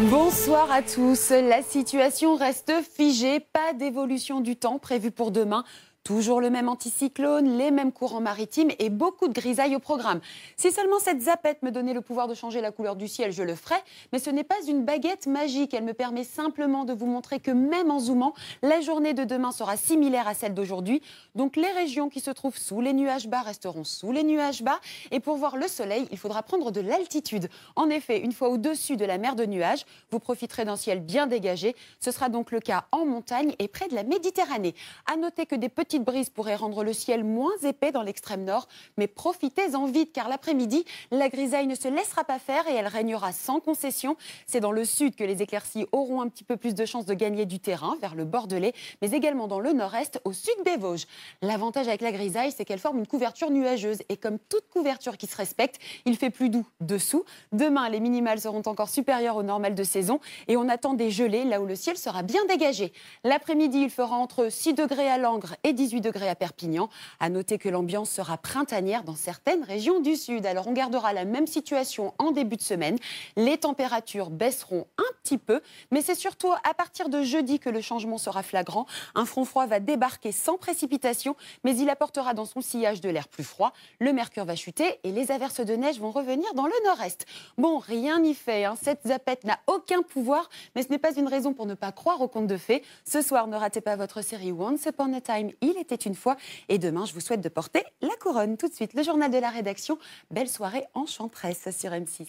Bonsoir à tous. La situation reste figée, pas d'évolution du temps prévue pour demain. Toujours le même anticyclone, les mêmes courants maritimes et beaucoup de grisailles au programme. Si seulement cette zapette me donnait le pouvoir de changer la couleur du ciel, je le ferais. Mais ce n'est pas une baguette magique. Elle me permet simplement de vous montrer que même en zoomant, la journée de demain sera similaire à celle d'aujourd'hui. Donc les régions qui se trouvent sous les nuages bas resteront sous les nuages bas. Et pour voir le soleil, il faudra prendre de l'altitude. En effet, une fois au-dessus de la mer de nuages, vous profiterez d'un ciel bien dégagé. Ce sera donc le cas en montagne et près de la Méditerranée. À noter que des petits petite brise pourrait rendre le ciel moins épais dans l'extrême nord, mais profitez-en vite car l'après-midi, la grisaille ne se laissera pas faire et elle régnera sans concession. C'est dans le sud que les éclaircies auront un petit peu plus de chances de gagner du terrain vers le Bordelais, mais également dans le nord-est, au sud des Vosges. L'avantage avec la grisaille, c'est qu'elle forme une couverture nuageuse et comme toute couverture qui se respecte, il fait plus doux dessous. Demain, les minimales seront encore supérieures aux normales de saison et on attend des gelées là où le ciel sera bien dégagé. L'après-midi, il fera entre 6 degrés à Langres et 10 18 degrés à Perpignan. À noter que l'ambiance sera printanière dans certaines régions du sud. Alors on gardera la même situation en début de semaine. Les températures baisseront un petit peu, mais c'est surtout à partir de jeudi que le changement sera flagrant. Un front froid va débarquer sans précipitation, mais il apportera dans son sillage de l'air plus froid. Le mercure va chuter et les averses de neige vont revenir dans le nord-est. Bon, rien n'y fait. Hein. Cette zapette n'a aucun pouvoir, mais ce n'est pas une raison pour ne pas croire au conte de fées. Ce soir, ne ratez pas votre série Once Upon a Time. Il il était une fois. Et demain, je vous souhaite de porter la couronne. Tout de suite, le journal de la rédaction. Belle soirée enchanteresse sur M6.